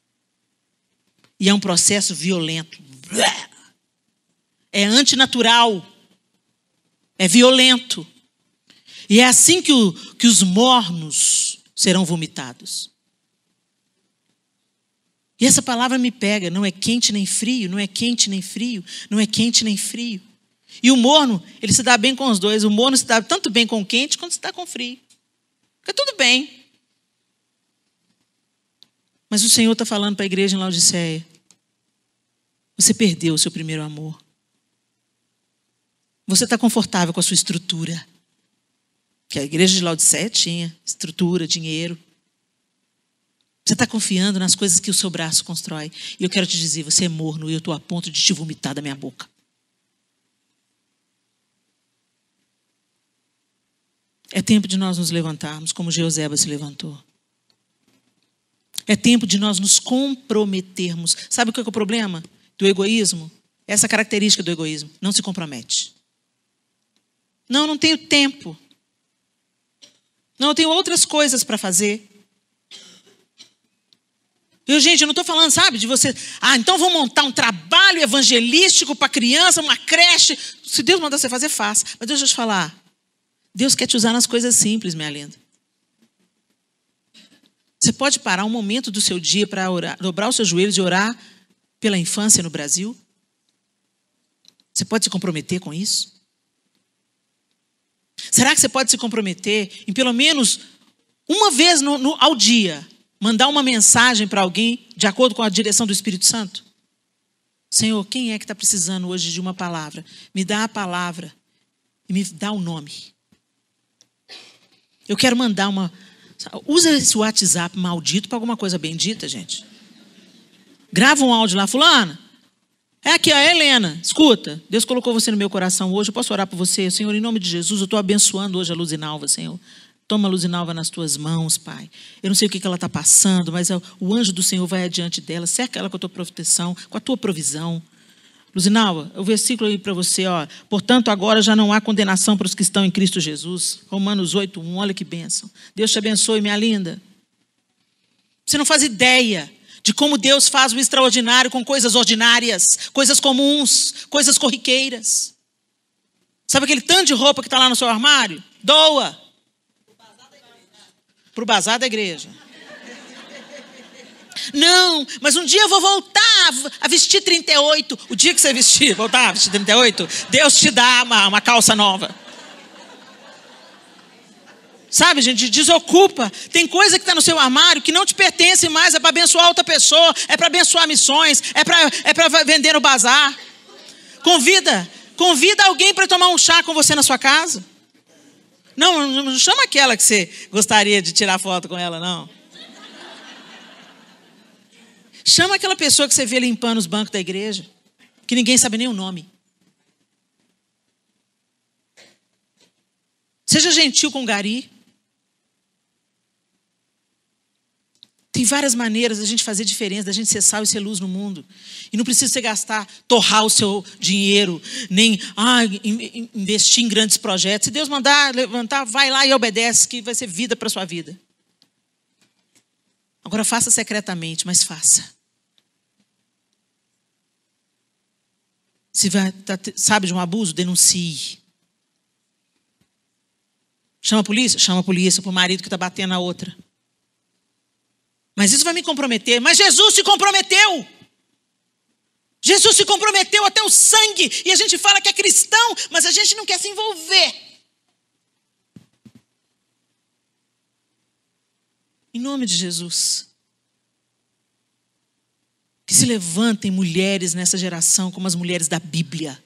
E é um processo violento. É antinatural. É violento. E é assim que, o, que os mornos serão vomitados. E essa palavra me pega, não é quente nem frio, não é quente nem frio, não é quente nem frio. E o morno, ele se dá bem com os dois. O morno se dá tanto bem com o quente quanto se dá com o frio. Fica tudo bem. Mas o Senhor está falando para a igreja em Laodiceia: você perdeu o seu primeiro amor. Você está confortável com a sua estrutura. Que a igreja de Laodiceia tinha estrutura, dinheiro. Você está confiando nas coisas que o seu braço constrói. E eu quero te dizer: você é morno e eu estou a ponto de te vomitar da minha boca. É tempo de nós nos levantarmos como Jeoseba se levantou. É tempo de nós nos comprometermos. Sabe o que é o problema do egoísmo? Essa característica do egoísmo, não se compromete. Não, não tenho tempo. Não, eu tenho outras coisas para fazer. Eu, gente, eu não estou falando, sabe, de você. Ah, então vou montar um trabalho evangelístico para criança, uma creche. Se Deus mandar você fazer, faça. Mas deixa eu te falar. Deus quer te usar nas coisas simples, minha linda. Você pode parar um momento do seu dia para dobrar os seus joelhos e orar pela infância no Brasil? Você pode se comprometer com isso? Será que você pode se comprometer em pelo menos uma vez no, no, ao dia mandar uma mensagem para alguém de acordo com a direção do Espírito Santo? Senhor, quem é que está precisando hoje de uma palavra? Me dá a palavra e me dá o nome. Eu quero mandar uma. Usa esse WhatsApp maldito para alguma coisa bendita, gente. Grava um áudio lá, fulana. É aqui, a Helena. Escuta, Deus colocou você no meu coração hoje. Eu posso orar por você, Senhor, em nome de Jesus. Eu estou abençoando hoje a Luzinalva, Senhor. Toma a Luzinalva nas tuas mãos, Pai. Eu não sei o que ela está passando, mas o anjo do Senhor vai adiante dela. Cerca ela com a tua proteção, com a tua provisão. Luzinal, o versículo aí para você, ó. Portanto, agora já não há condenação para os que estão em Cristo Jesus. Romanos 8, 1, olha que bênção. Deus te abençoe, minha linda. Você não faz ideia de como Deus faz o extraordinário com coisas ordinárias, coisas comuns, coisas corriqueiras. Sabe aquele tanto de roupa que está lá no seu armário? Doa. Para o bazar da igreja. Não, mas um dia eu vou voltar a vestir 38. O dia que você vestir, voltar a vestir 38, Deus te dá uma, uma calça nova. Sabe, gente, desocupa. Tem coisa que está no seu armário que não te pertence mais, é para abençoar outra pessoa, é para abençoar missões, é para é vender no bazar. Convida, convida alguém para tomar um chá com você na sua casa. Não, não chama aquela que você gostaria de tirar foto com ela, não. Chama aquela pessoa que você vê limpando os bancos da igreja, que ninguém sabe nem o nome. Seja gentil com o gari. Tem várias maneiras da gente fazer diferença, da gente ser sal e ser luz no mundo. E não precisa você gastar, torrar o seu dinheiro, nem ah, investir em grandes projetos. Se Deus mandar levantar, vai lá e obedece, que vai ser vida para sua vida. Agora faça secretamente, mas faça. Se vai, tá, sabe de um abuso, denuncie. Chama a polícia? Chama a polícia para o marido que está batendo a outra. Mas isso vai me comprometer. Mas Jesus se comprometeu. Jesus se comprometeu até o sangue. E a gente fala que é cristão, mas a gente não quer se envolver. Em nome de Jesus. Que se levantem mulheres nessa geração como as mulheres da Bíblia.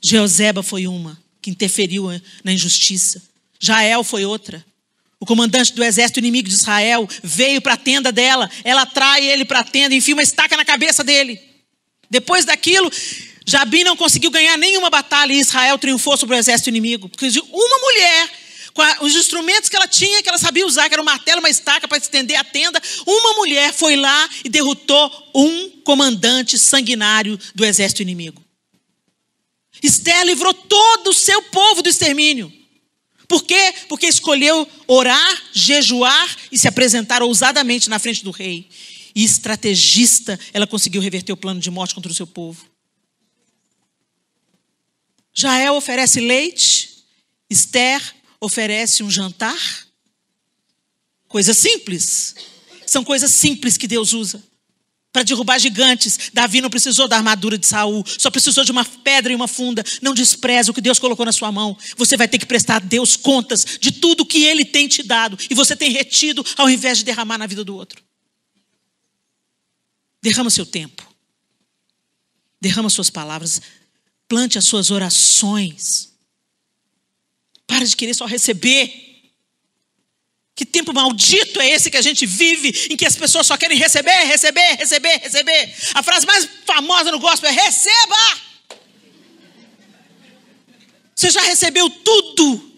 Jeoseba foi uma que interferiu eh, na injustiça. Jael foi outra. O comandante do exército inimigo de Israel veio para a tenda dela, ela atrai ele para a tenda, enfia uma estaca na cabeça dele. Depois daquilo, Jabim não conseguiu ganhar nenhuma batalha e Israel triunfou sobre o exército inimigo. Porque uma mulher a, os instrumentos que ela tinha, que ela sabia usar, que era um martelo, uma estaca para estender a tenda, uma mulher foi lá e derrotou um comandante sanguinário do exército inimigo. Esther livrou todo o seu povo do extermínio. Por quê? Porque escolheu orar, jejuar e se apresentar ousadamente na frente do rei. E estrategista, ela conseguiu reverter o plano de morte contra o seu povo. Jael oferece leite, Esther oferece um jantar. Coisa simples. São coisas simples que Deus usa para derrubar gigantes. Davi não precisou da armadura de Saul, só precisou de uma pedra e uma funda. Não despreze o que Deus colocou na sua mão. Você vai ter que prestar a Deus contas de tudo que ele tem te dado e você tem retido ao invés de derramar na vida do outro. Derrama seu tempo. Derrama suas palavras. Plante as suas orações para de querer só receber. Que tempo maldito é esse que a gente vive, em que as pessoas só querem receber, receber, receber, receber. A frase mais famosa no gospel é: receba! Você já recebeu tudo.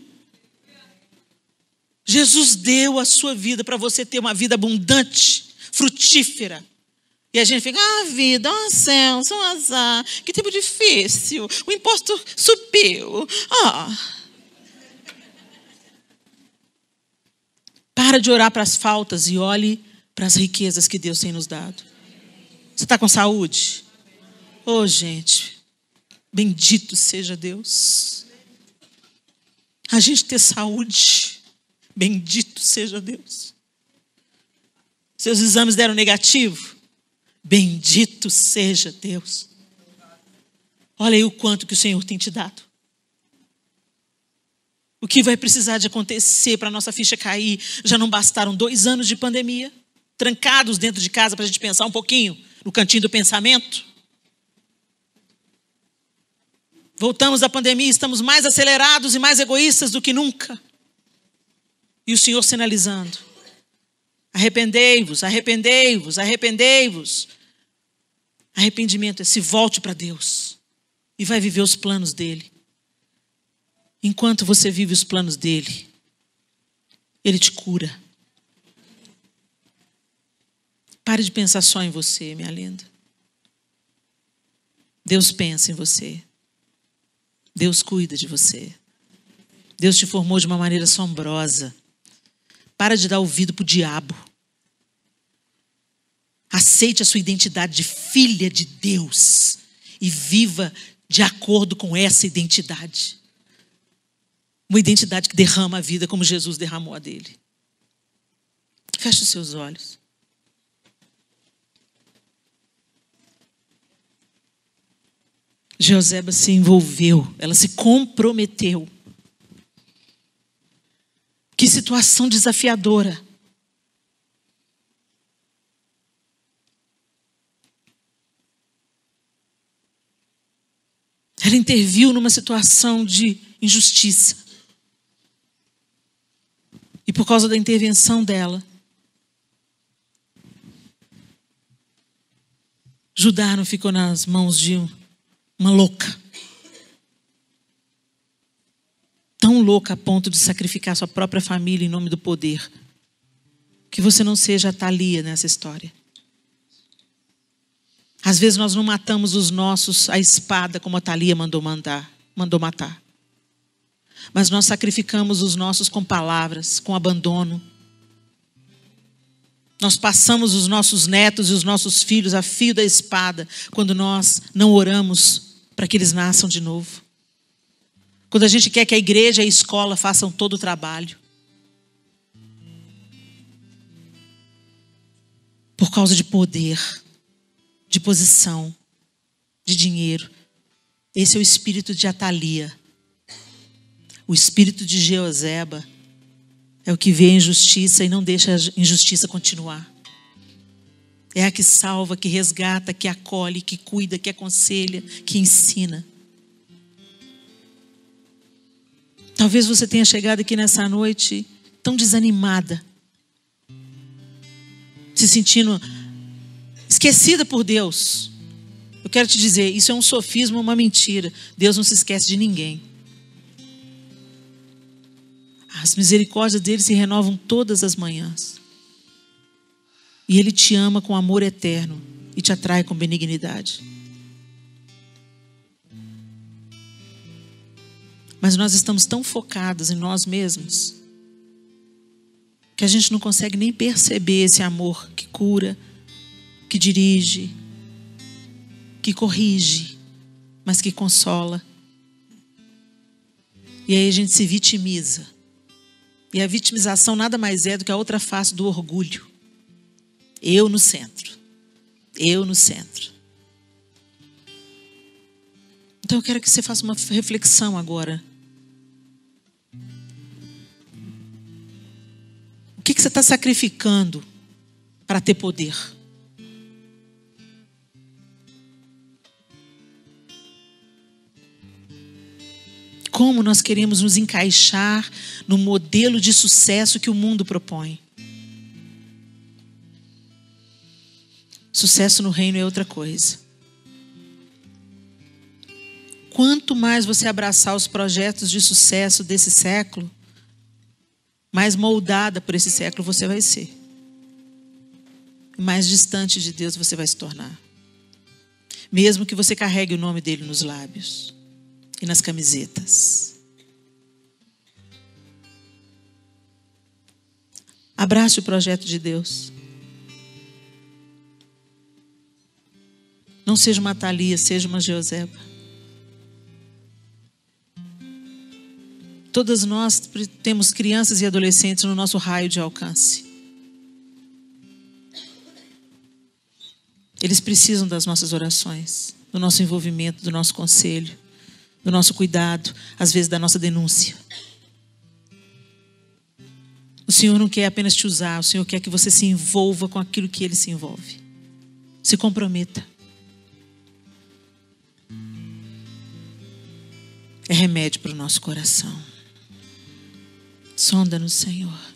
Jesus deu a sua vida para você ter uma vida abundante, frutífera. E a gente fica, ah, vida, céu, sou um azar, que tempo difícil, o imposto subiu, ah. Para de orar para as faltas e olhe para as riquezas que Deus tem nos dado. Você está com saúde? Oh, gente, bendito seja Deus. A gente ter saúde, bendito seja Deus. Seus exames deram negativo, bendito seja Deus. Olha aí o quanto que o Senhor tem te dado. O que vai precisar de acontecer para a nossa ficha cair? Já não bastaram dois anos de pandemia, trancados dentro de casa para a gente pensar um pouquinho no cantinho do pensamento? Voltamos à pandemia, estamos mais acelerados e mais egoístas do que nunca. E o Senhor sinalizando: arrependei-vos, arrependei-vos, arrependei-vos. Arrependimento é se volte para Deus e vai viver os planos dele. Enquanto você vive os planos dele, ele te cura. Pare de pensar só em você, minha linda. Deus pensa em você. Deus cuida de você. Deus te formou de uma maneira assombrosa. Para de dar ouvido para o diabo. Aceite a sua identidade de filha de Deus e viva de acordo com essa identidade. Uma identidade que derrama a vida como Jesus derramou a dele. Feche os seus olhos. Joseba se envolveu, ela se comprometeu. Que situação desafiadora. Ela interviu numa situação de injustiça e por causa da intervenção dela, Judá não ficou nas mãos de uma louca. Tão louca a ponto de sacrificar sua própria família em nome do poder. Que você não seja a Thalia nessa história. Às vezes nós não matamos os nossos a espada como a Thalia mandou mandar, mandou matar mas nós sacrificamos os nossos com palavras, com abandono. Nós passamos os nossos netos e os nossos filhos a fio da espada quando nós não oramos para que eles nasçam de novo. Quando a gente quer que a igreja e a escola façam todo o trabalho. Por causa de poder, de posição, de dinheiro. Esse é o espírito de Atalia o espírito de Jeoseba é o que vê a injustiça e não deixa a injustiça continuar. É a que salva, que resgata, que acolhe, que cuida, que aconselha, que ensina. Talvez você tenha chegado aqui nessa noite tão desanimada, se sentindo esquecida por Deus. Eu quero te dizer, isso é um sofisma, uma mentira. Deus não se esquece de ninguém. As misericórdias dele se renovam todas as manhãs. E ele te ama com amor eterno e te atrai com benignidade. Mas nós estamos tão focados em nós mesmos que a gente não consegue nem perceber esse amor que cura, que dirige, que corrige, mas que consola. E aí a gente se vitimiza. E a vitimização nada mais é do que a outra face do orgulho. Eu no centro. Eu no centro. Então eu quero que você faça uma reflexão agora. O que, que você está sacrificando para ter poder? como nós queremos nos encaixar no modelo de sucesso que o mundo propõe. Sucesso no reino é outra coisa. Quanto mais você abraçar os projetos de sucesso desse século, mais moldada por esse século você vai ser. Mais distante de Deus você vai se tornar. Mesmo que você carregue o nome dele nos lábios e nas camisetas. Abrace o projeto de Deus. Não seja uma Thalia, seja uma Jeoseba. Todas nós temos crianças e adolescentes no nosso raio de alcance. Eles precisam das nossas orações, do nosso envolvimento, do nosso conselho do nosso cuidado, às vezes da nossa denúncia. O Senhor não quer apenas te usar, o Senhor quer que você se envolva com aquilo que ele se envolve. Se comprometa. É remédio para o nosso coração. Sonda-nos, Senhor.